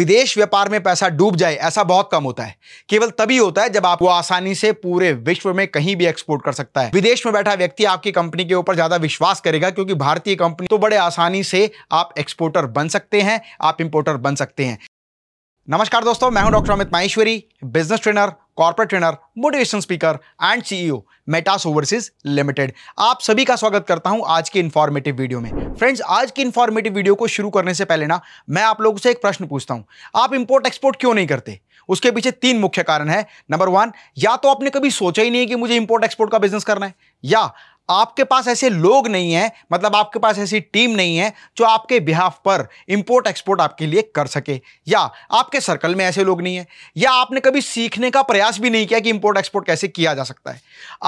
विदेश व्यापार में पैसा डूब जाए ऐसा बहुत कम होता है केवल तभी होता है जब आप वो आसानी से पूरे विश्व में कहीं भी एक्सपोर्ट कर सकता है विदेश में बैठा व्यक्ति आपकी कंपनी के ऊपर ज्यादा विश्वास करेगा क्योंकि भारतीय कंपनी तो बड़े आसानी से आप एक्सपोर्टर बन सकते हैं आप इंपोर्टर बन सकते हैं नमस्कार दोस्तों मैं हूं doctor Amit Maheshwari business trainer corporate trainer motivation speaker and CEO Metas overseas limited आप सभी का स्वागत करता हूं आज की इन्फॉर्मेटिव वीडियो में फ्रेंड्स आज की इन्फॉर्मेटिव वीडियो को शुरू करने से पहले ना मैं आप लोगों से एक प्रश्न पूछता हूं आप इंपोर्ट एक्सपोर्ट क्यों नहीं करते उसके पीछे तीन मुख्य कारण है नंबर वन या तो आपने कभी सोचा ही नहीं कि मुझे इंपोर्ट एक्सपोर्ट का बिजनेस करना है या आपके पास ऐसे लोग नहीं हैं मतलब आपके पास ऐसी टीम नहीं है जो आपके बिहाफ पर इम्पोर्ट एक्सपोर्ट आपके लिए कर सके या आपके सर्कल में ऐसे लोग नहीं है या आपने कभी सीखने का प्रयास भी नहीं किया कि इम्पोर्ट एक्सपोर्ट कैसे किया जा सकता है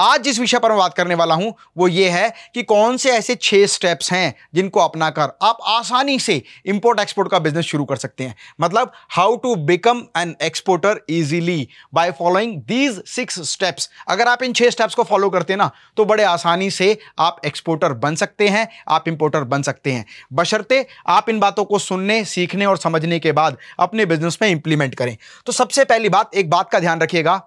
आज जिस विषय पर मैं बात करने वाला हूँ वो ये है कि कौन से ऐसे छः स्टेप्स हैं जिनको अपनाकर आप आसानी से इम्पोर्ट एक्सपोर्ट का बिजनेस शुरू कर सकते हैं मतलब how to become an exporter easily by following these six steps अगर आप इन छः स्टेप्स को फॉलो करते हैं ना तो बड़े आसानी से आप एक्सपोर्टर बन सकते हैं आप इंपोर्टर बन सकते हैं बशर्ते आप इन बातों को सुनने सीखने और समझने के बाद अपने बिजनेस में इंप्लीमेंट करें तो सबसे पहली बात एक बात का ध्यान रखिएगा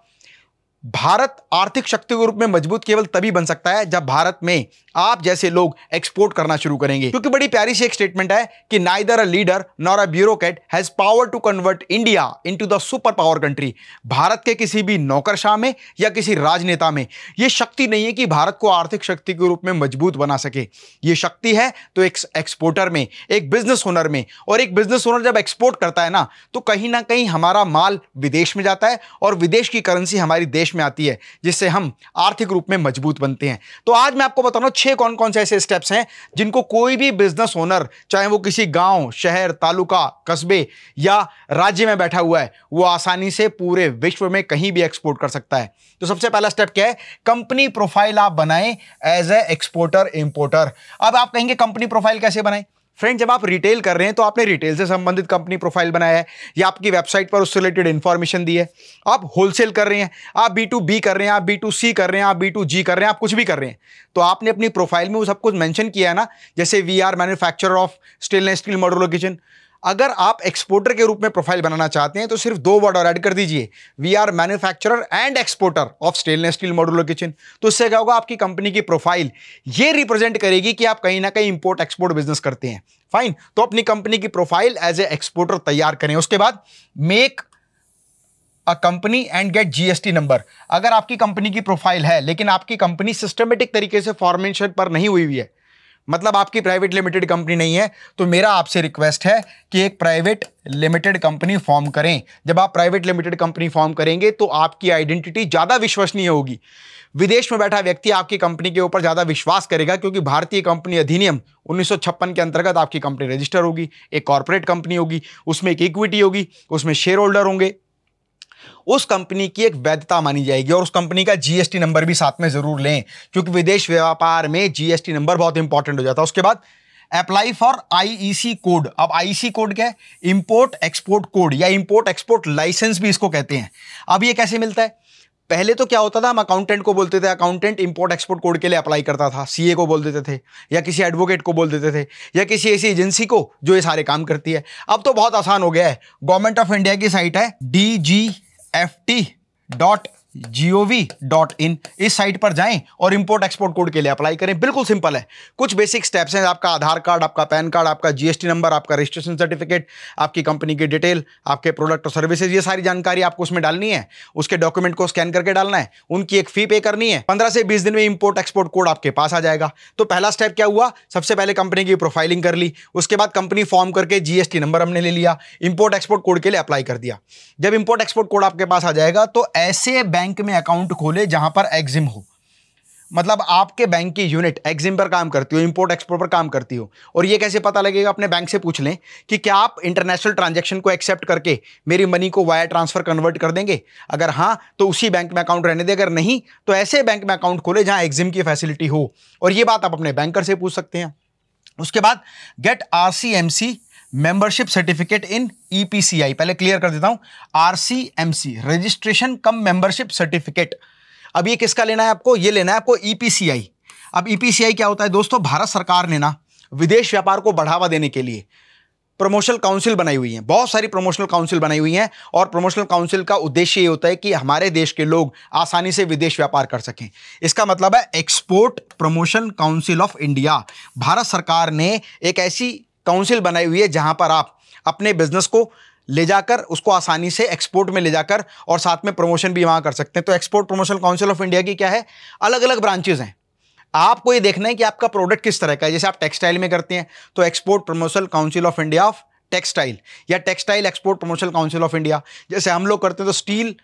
भारत आर्थिक शक्ति के रूप में मजबूत केवल तभी बन सकता है जब भारत में आप जैसे लोग एक्सपोर्ट करना शुरू करेंगे क्योंकि बड़ी प्यारी सी एक स्टेटमेंट है कि neither a leader nor a bureaucrat has power to convert India into the super power country Bharat के किसी भी नौकरशाह में या किसी राजनेता में यह शक्ति नहीं है कि भारत को आर्थिक शक्ति के रूप में मजबूत बना सके ये शक्ति है तो एक एक्सपोर्टर में एक बिजनेस ओनर में और एक बिजनेस ओनर जब एक्सपोर्ट करता है ना तो कहीं ना कहीं हमारा माल विदेश में जाता है और विदेश की करेंसी हमारी देश में आती है जिससे हम आर्थिक रूप में मजबूत बनते हैं तो आज मैं आपको बता रहा छह कौन कौन से ऐसे स्टेप्स हैं जिनको कोई भी बिजनेस ओनर चाहे वो किसी गांव शहर तालुका कस्बे या राज्य में बैठा हुआ है वो आसानी से पूरे विश्व में कहीं भी एक्सपोर्ट कर सकता है तो सबसे पहला स्टेप क्या है कंपनी प्रोफाइल आप बनाएं एज ए एक्सपोर्टर इंपोर्टर अब आप कहेंगे कंपनी प्रोफाइल कैसे बनाएं फ्रेंड जब आप रिटेल कर रहे हैं तो आपने रिटेल से संबंधित कंपनी प्रोफाइल बनाया है या आपकी वेबसाइट पर उससे रिलेटेड इन्फॉर्मेशन दी है आप होलसेल कर रहे हैं आप बी टू बी कर रहे हैं आप बी टू सी कर रहे हैं आप बी टू जी कर रहे हैं आप कुछ भी कर रहे हैं तो आपने अपनी प्रोफाइल में वो सब कुछ मैंशन किया है ना जैसे we are manufacture of stainless steel model location अगर आप एक्सपोर्टर के रूप में प्रोफाइल बनाना चाहते हैं तो सिर्फ दो वर्ड और ऐड कर दीजिए we are manufacturer and exporter of stainless steel modular kitchen तो इससे क्या होगा आपकी कंपनी की प्रोफाइल ये रिप्रेजेंट करेगी कि आप कहीं ना कहीं इंपोर्ट एक्सपोर्ट बिजनेस करते हैं फाइन तो अपनी कंपनी की प्रोफाइल एज ए एक्सपोर्टर तैयार करें उसके बाद make a company and get GST number अगर आपकी कंपनी की प्रोफाइल है लेकिन आपकी कंपनी सिस्टमेटिक तरीके से फॉर्मेशन पर नहीं हुई हुई है मतलब आपकी प्राइवेट लिमिटेड कंपनी नहीं है तो मेरा आपसे रिक्वेस्ट है कि एक प्राइवेट लिमिटेड कंपनी फॉर्म करें जब आप प्राइवेट लिमिटेड कंपनी फॉर्म करेंगे तो आपकी आइडेंटिटी ज़्यादा विश्वसनीय होगी विदेश में बैठा व्यक्ति आपकी कंपनी के ऊपर ज़्यादा विश्वास करेगा क्योंकि भारतीय कंपनी अधिनियम उन्नीस के अंतर्गत आपकी कंपनी रजिस्टर होगी एक कॉरपोरेट कंपनी होगी उसमें एक इक्विटी होगी उसमें शेयर होल्डर होंगे उस कंपनी की एक वैधता मानी जाएगी और उस कंपनी का जीएसटी नंबर भी साथ में ज़रूर लें क्योंकि विदेश व्यापार में जीएसटी नंबर बहुत इंपॉर्टेंट हो जाता है उसके बाद अप्लाई फॉर आईईसी कोड अब आईसी कोड e क्या है इंपोर्ट एक्सपोर्ट कोड या इंपोर्ट एक्सपोर्ट लाइसेंस भी इसको कहते हैं अब ये कैसे मिलता है पहले तो क्या होता था हम अकाउंटेंट को बोलते थे अकाउंटेंट इंपोर्ट एक्सपोर्ट कोड के लिए अप्लाई करता था सीए को बोल देते थे या किसी एडवोकेट को बोल देते थे या किसी ऐसी एजेंसी को जो ये सारे काम करती है अब तो बहुत आसान हो गया है गवर्नमेंट ऑफ इंडिया की साइट है D G F T dot G O V dot in इस साइट पर जाएं और इंपोर्ट एक्सपोर्ट कोड के लिए अप्लाई करें बिल्कुल सिंपल है कुछ बेसिक स्टेप्स हैं आपका आधार कार्ड आपका पैन कार्ड आपका जीएसटी नंबर आपका रजिस्ट्रेशन सर्टिफिकेट आपकी कंपनी की डिटेल आपके प्रोडक्ट और सर्विसेज ये सारी जानकारी आपको उसमें डालनी है उसके डॉक्यूमेंट को स्कैन करके डालना है उनकी एक फी पे करनी है पंद्रह से बीस दिन में इंपोर्ट एक्सपोर्ट कोड आपके पास आ जाएगा तो पहला स्टेप क्या हुआ सबसे पहले कंपनी की प्रोफाइलिंग कर ली उसके बाद कंपनी फॉर्म करके जीएसटी नंबर हमने ले लिया इंपोर्ट एक्सपोर्ट कोड के लिए अप्लाई कर दिया जब इंपोर्ट एक्सपोर्ट कोड आपके पास आ जाएगा तो ऐसे बैंक बैंक में अकाउंट खोले जहां पर एग्जिम हो मतलब आपके बैंक की यूनिट एग्जिम पर काम करती हो इंपोर्ट एक्सपोर्ट पर काम करती हो और ये कैसे पता लगेगा अपने बैंक से पूछ लें कि क्या आप इंटरनेशनल ट्रांजैक्शन को एक्सेप्ट करके मेरी मनी को वायर ट्रांसफर कन्वर्ट कर देंगे अगर हाँ तो उसी बैंक में अकाउंट रहने दे अगर नहीं तो ऐसे बैंक में अकाउंट खोले जहाँ एग्जिम की फैसिलिटी हो और ये बात आप अपने बैंकर से पूछ सकते हैं उसके बाद get R C M C membership certificate in EPCI पहले क्लियर कर देता हूं RCMC registration cum membership certificate अब ये किसका लेना है आपको ये लेना है आपको ईपीसीआई e अब ईपीसीआई e क्या होता है दोस्तों भारत सरकार ने ना विदेश व्यापार को बढ़ावा देने के लिए प्रमोशनल काउंसिल बनाई हुई है बहुत सारी प्रमोशनल काउंसिल बनाई हुई हैं और प्रमोशनल काउंसिल का उद्देश्य ये होता है कि हमारे देश के लोग आसानी से विदेश व्यापार कर सकें इसका मतलब है export promotion council of India Bharat सरकार ने एक ऐसी काउंसिल बनाई हुई है जहाँ पर आप अपने बिजनेस को ले जाकर उसको आसानी से एक्सपोर्ट में ले जाकर और साथ में प्रमोशन भी वहाँ कर सकते हैं तो export promotion council of India की क्या है अलग अलग ब्रांचेज हैं आपको ये देखना है कि आपका प्रोडक्ट किस तरह का है जैसे आप टेक्सटाइल में करते हैं तो export promotion council of India of textile या textile export promotion council of India जैसे हम लोग करते हैं तो steel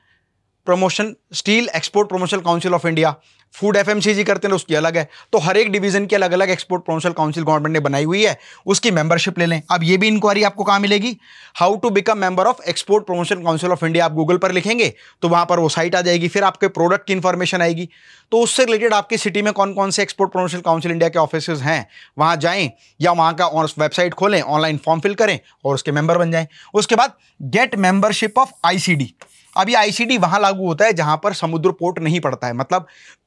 promotion steel export promotion council of India food F करते हैं उसकी अलग है तो हर एक डिवीजन की अलग अलग एक्सपोर्ट प्रमोशन काउंसिल गवर्नमेंट ने बनाई हुई है उसकी मेंबरशिप ले लें अब ये भी इंक्वायरी आपको कहाँ मिलेगी how to become member of export promotion council of India आप गूगल पर लिखेंगे तो वहाँ पर वो साइट आ जाएगी फिर आपके प्रोडक्ट की इन्फॉर्मेशन आएगी तो उससे रिलेटेड आपकी सिटी में कौन कौन से एक्सपोर्ट प्रमोशन काउंसिल इंडिया के ऑफिस हैं वहाँ जाएँ या वहाँ का वेबसाइट खोलें ऑनलाइन फॉर्म फिल करें और उसके मेंबर बन जाएँ उसके बाद गेट मेंबरशिप ऑफ आई अभी आईसीडी वहाँ लागू होता है जहाँ पर समुद्र पोर्ट नहीं पड़ता है मतलब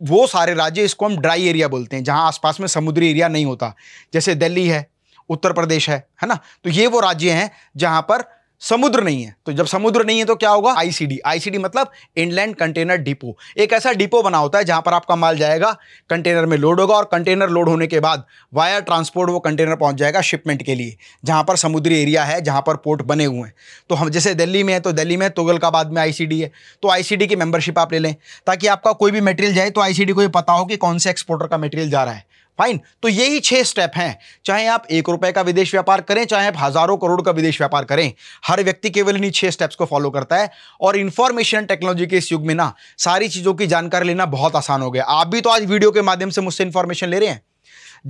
वो सारे राज्य इसको हम ड्राई एरिया बोलते हैं जहाँ आसपास में समुद्री एरिया नहीं होता जैसे दिल्ली है उत्तर प्रदेश है है ना तो ये वो राज्य हैं जहाँ पर समुद्र नहीं है तो जब समुद्र नहीं है तो क्या होगा आईसीडी आईसीडी मतलब इनलैंड कंटेनर डिपो एक ऐसा डिपो बना होता है जहां पर आपका माल जाएगा कंटेनर में लोड होगा और कंटेनर लोड होने के बाद वायर ट्रांसपोर्ट वो कंटेनर पहुंच जाएगा शिपमेंट के लिए जहां पर समुद्री एरिया है जहां पर पोर्ट बने हुए हैं तो हम जैसे दिल्ली में है तो दिल्ली में तुगलकाबाद में आई है तो आई की मेम्बरशिप आप ले लें ताकि आपका कोई भी मेटेरियल जाए तो आई को ये पता हो कि कौन से एक्सपोर्टर का मेटेरियल जा रहा है फाइन तो यही छह स्टेप हैं चाहे आप एक रुपए का विदेश व्यापार करें चाहे आप हजारों करोड़ का विदेश व्यापार करें हर व्यक्ति केवल इन्हीं छह स्टेप्स को फॉलो करता है और इन्फॉर्मेशन टेक्नोलॉजी के इस युग में ना सारी चीजों की जानकारी लेना बहुत आसान हो गया आप भी तो आज वीडियो के माध्यम से मुझसे इन्फॉर्मेशन ले रहे हैं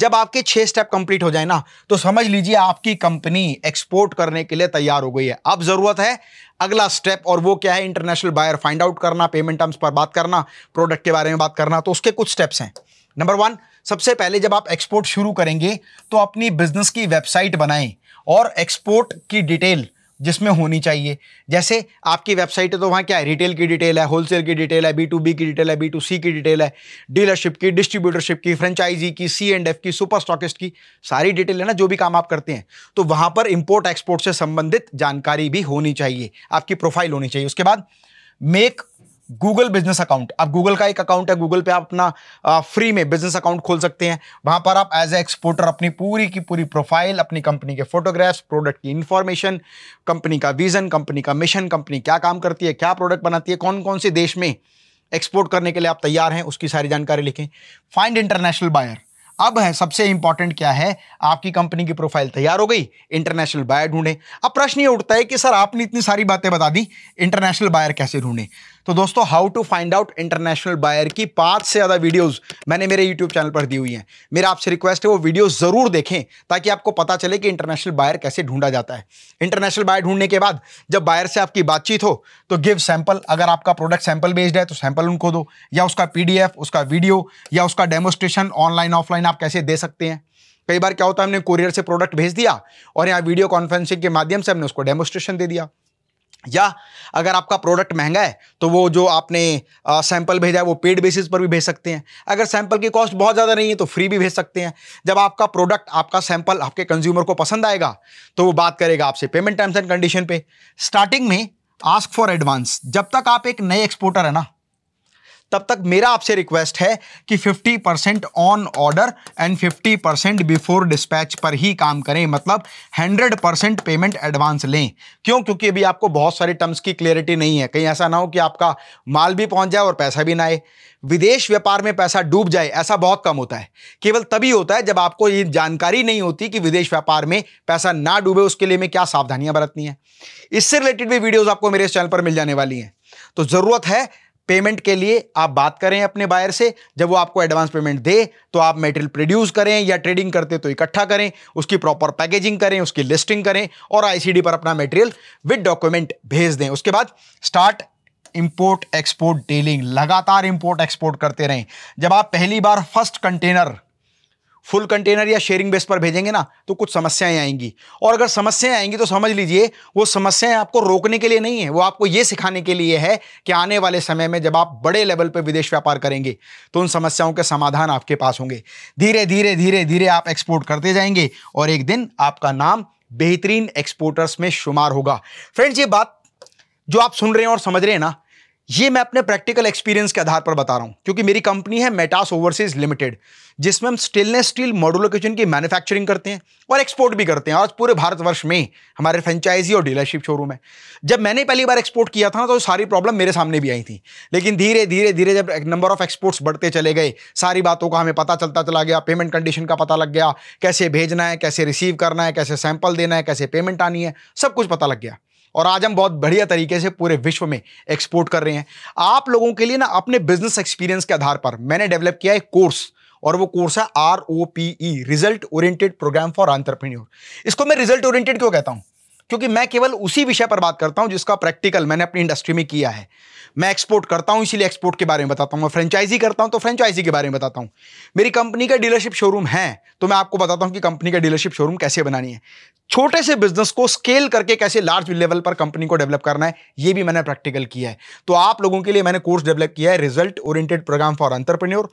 जब आपके छह स्टेप कंप्लीट हो जाए ना तो समझ लीजिए आपकी कंपनी एक्सपोर्ट करने के लिए तैयार हो गई है अब जरूरत है अगला स्टेप और वो क्या है इंटरनेशनल बायर फाइंड आउट करना पेमेंट टर्म्स पर बात करना प्रोडक्ट के बारे में बात करना तो उसके कुछ स्टेप्स हैं नंबर वन सबसे पहले जब आप एक्सपोर्ट शुरू करेंगे तो अपनी बिजनेस की वेबसाइट बनाएं और एक्सपोर्ट की डिटेल जिसमें होनी चाहिए जैसे आपकी वेबसाइट है तो वहाँ क्या है रिटेल की डिटेल है होलसेल की डिटेल है बी टू बी की डिटेल है बी टू सी की डिटेल है डीलरशिप की डिस्ट्रीब्यूटरशिप की फ्रेंचाइजी की सी एंड एफ की सुपर स्टॉकिस्ट की सारी डिटेल है ना जो भी काम आप करते हैं तो वहाँ पर इम्पोर्ट एक्सपोर्ट से संबंधित जानकारी भी होनी चाहिए आपकी प्रोफाइल होनी चाहिए उसके बाद मेक गूगल बिजनेस अकाउंट आप गूगल का एक अकाउंट है गूगल पे आप अपना आ, फ्री में बिजनेस अकाउंट खोल सकते हैं वहां पर आप एज ए एक्सपोर्टर अपनी पूरी की पूरी प्रोफाइल अपनी कंपनी के फोटोग्राफ्स प्रोडक्ट की इंफॉर्मेशन कंपनी का विजन कंपनी का मिशन कंपनी क्या काम करती है क्या प्रोडक्ट बनाती है कौन कौन से देश में एक्सपोर्ट करने के लिए आप तैयार हैं उसकी सारी जानकारी लिखें फाइंड इंटरनेशनल बायर अब है सबसे इंपॉर्टेंट क्या है आपकी कंपनी की प्रोफाइल तैयार हो गई इंटरनेशनल बायर ढूंढें अब प्रश्न ये उठता है कि सर आपने इतनी सारी बातें बता दी इंटरनेशनल बायर कैसे ढूंढें तो दोस्तों how to find out international buyer की पाँच से ज़्यादा वीडियोस मैंने मेरे यूट्यूब चैनल पर दी हुई हैं मेरा आपसे रिक्वेस्ट है वो वीडियो ज़रूर देखें ताकि आपको पता चले कि इंटरनेशनल बायर कैसे ढूंढा जाता है इंटरनेशनल बायर ढूंढने के बाद जब बायर से आपकी बातचीत हो तो गिव सैंपल अगर आपका प्रोडक्ट सैंपल बेस्ड है तो सैंपल उनको दो या उसका पी उसका वीडियो या उसका डेमोस्ट्रेशन ऑनलाइन ऑफलाइन आप कैसे दे सकते हैं कई बार क्या होता है हमने कुरियर से प्रोडक्ट भेज दिया और यहाँ वीडियो कॉन्फ्रेंसिंग के माध्यम से हमने उसको डेमोस्ट्रेशन दे दिया या अगर आपका प्रोडक्ट महंगा है तो वो जो आपने आ, सैंपल भेजा है वो पेड बेसिस पर भी भेज सकते हैं अगर सैंपल की कॉस्ट बहुत ज़्यादा नहीं है तो फ्री भी भेज सकते हैं जब आपका प्रोडक्ट आपका सैंपल आपके कंज्यूमर को पसंद आएगा तो वो बात करेगा आपसे पेमेंट टर्म्स एंड कंडीशन पे स्टार्टिंग में आस्क फॉर एडवांस जब तक आप एक नए एक्सपोर्टर है ना तब तक मेरा आपसे रिक्वेस्ट है कि 50 percent on order and 50 percent before dispatch पर ही काम करें मतलब 100 परसेंट पेमेंट एडवांस लें क्यों क्योंकि अभी आपको बहुत सारे टर्म्स की क्लियरिटी नहीं है कहीं ऐसा ना हो कि आपका माल भी पहुंच जाए और पैसा भी ना आए विदेश व्यापार में पैसा डूब जाए ऐसा बहुत कम होता है केवल तभी होता है जब आपको ये जानकारी नहीं होती कि विदेश व्यापार में पैसा ना डूबे उसके लिए मैं क्या सावधानियां बरतनी है इससे रिलेटेड भी वीडियोस आपको मेरे चैनल पर मिल जाने वाली हैं तो ज़रूरत है पेमेंट के लिए आप बात करें अपने बायर से जब वो आपको एडवांस पेमेंट दे तो आप मेटेरियल प्रोड्यूस करें या ट्रेडिंग करते तो इकट्ठा करें उसकी प्रॉपर पैकेजिंग करें उसकी लिस्टिंग करें और आईसीडी पर अपना मेटेरियल विद डॉक्यूमेंट भेज दें उसके बाद स्टार्ट इंपोर्ट एक्सपोर्ट डीलिंग लगातार इंपोर्ट एक्सपोर्ट करते रहें जब आप पहली बार फर्स्ट कंटेनर फुल कंटेनर या शेयरिंग बेस पर भेजेंगे ना तो कुछ समस्याएं आएंगी और अगर समस्याएं आएंगी तो समझ लीजिए वो समस्याएं आपको रोकने के लिए नहीं है वो आपको ये सिखाने के लिए है कि आने वाले समय में जब आप बड़े लेवल पर विदेश व्यापार करेंगे तो उन समस्याओं के समाधान आपके पास होंगे धीरे धीरे धीरे धीरे आप एक्सपोर्ट करते जाएंगे और एक दिन आपका नाम बेहतरीन एक्सपोर्टर्स में शुमार होगा फ्रेंड्स ये बात जो आप सुन रहे हैं और समझ रहे हैं ना ये मैं अपने प्रैक्टिकल एक्सपीरियंस के आधार पर बता रहा हूँ क्योंकि मेरी कंपनी है मेटास ओवरसीज लिमिटेड जिसमें हम स्टेनलेस स्टील मॉडुलर किचन की मैन्युफैक्चरिंग करते हैं और एक्सपोर्ट भी करते हैं और पूरे भारतवर्ष में हमारे फ्रेंचाइजी और डीलरशिप शोरूम है जब मैंने पहली बार एक्सपोर्ट किया था तो सारी प्रॉब्लम मेरे सामने भी आई थी लेकिन धीरे धीरे धीरे जब नंबर ऑफ एक्सपोर्ट्स बढ़ते चले गए सारी बातों का हमें पता चलता चला गया पेमेंट कंडीशन का पता लग गया कैसे भेजना है कैसे रिसीव करना है कैसे सैंपल देना है कैसे पेमेंट आनी है सब कुछ पता लग गया और आज हम बहुत बढ़िया तरीके से पूरे विश्व में एक्सपोर्ट कर रहे हैं आप लोगों के लिए ना अपने बिजनेस एक्सपीरियंस के आधार पर मैंने डेवलप किया एक कोर्स और वो कोर्स है R O P E result oriented programme for entrepreneur इसको मैं रिजल्ट ओरिएंटेड क्यों कहता हूँ क्योंकि मैं केवल उसी विषय पर बात करता हूं जिसका प्रैक्टिकल मैंने अपनी इंडस्ट्री में किया है मैं एक्सपोर्ट करता हूं इसीलिए एक्सपोर्ट के बारे में बताता हूं मैं फ्रेंचाइजी करता हूं तो फ्रेंचाइजी के बारे में बताता हूं मेरी कंपनी का डीलरशिप शोरूम है तो मैं आपको बताता हूं कि कंपनी का डीलरशिप शोरूम कैसे बनानी है छोटे से बिजनेस को स्केल करके कैसे लार्ज लेवल पर कंपनी को डेवलप करना है ये भी मैंने प्रैक्टिकल किया है तो आप लोगों के लिए मैंने कोर्स डेवलप किया है result oriented programme for entrepreneur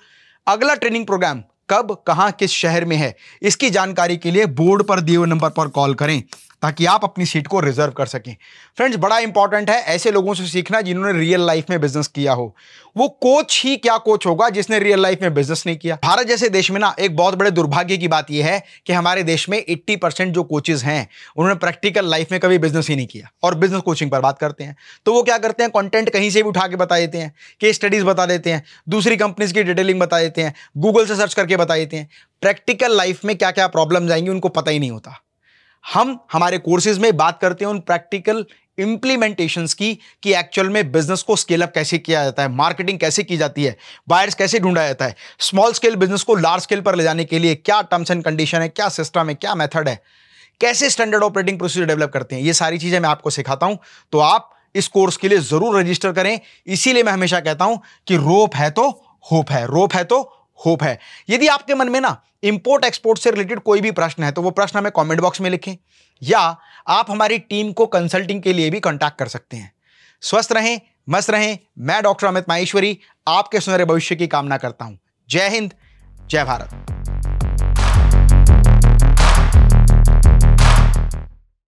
अगला ट्रेनिंग प्रोग्राम कब कहां किस शहर में है इसकी जानकारी के लिए बोर्ड पर दिए नंबर पर कॉल करें ताकि आप अपनी सीट को रिजर्व कर सकें फ्रेंड्स बड़ा इंपॉर्टेंट है ऐसे लोगों से सीखना जिन्होंने रियल लाइफ में बिजनेस किया हो वो कोच ही क्या कोच होगा जिसने रियल लाइफ में बिजनेस नहीं किया भारत जैसे देश में ना एक बहुत बड़े दुर्भाग्य की बात यह है कि हमारे देश में एट्टी परसेंट जो कोचेज हैं उन्होंने प्रैक्टिकल लाइफ में कभी बिजनेस ही नहीं किया और बिजनेस कोचिंग पर बात करते हैं तो वो क्या करते हैं कॉन्टेंट कहीं से भी उठा के बता देते हैं के स्टडीज बता देते हैं दूसरी कंपनीज की डिटेलिंग बता देते हैं गूगल से सर्च करके बता देते हैं प्रैक्टिकल लाइफ में क्या क्या प्रॉब्लम्स आएंगी उनको पता ही नहीं होता हम हमारे कोर्सेज में बात करते हैं उन प्रैक्टिकल इंप्लीमेंटेशन की कि एक्चुअल में बिजनेस को स्केल अप कैसे किया जाता है मार्केटिंग कैसे की जाती है बायर्स कैसे ढूंढा जाता है स्मॉल स्केल बिजनेस को लार्ज स्केल पर ले जाने के लिए क्या टर्म्स एंड कंडीशन है क्या सिस्टम है क्या मेथड है कैसे स्टैंडर्ड ऑपरेटिंग प्रोसीजर डेवलप करते हैं ये सारी चीजें मैं आपको सिखाता हूं तो आप इस कोर्स के लिए जरूर रजिस्टर करें इसीलिए मैं हमेशा कहता हूं कि रोप है तो होप है रोप है तो होप है यदि आपके मन में ना इंपोर्ट एक्सपोर्ट से रिलेटेड कोई भी प्रश्न है तो वो प्रश्न हमें कमेंट बॉक्स में लिखें या आप हमारी टीम को कंसल्टिंग के लिए भी कॉन्टैक्ट कर सकते हैं स्वस्थ रहें मस्त रहें मैं डॉक्टर अमित माहेश्वरी आपके सुनहरे भविष्य की कामना करता हूं जय हिंद जय भारत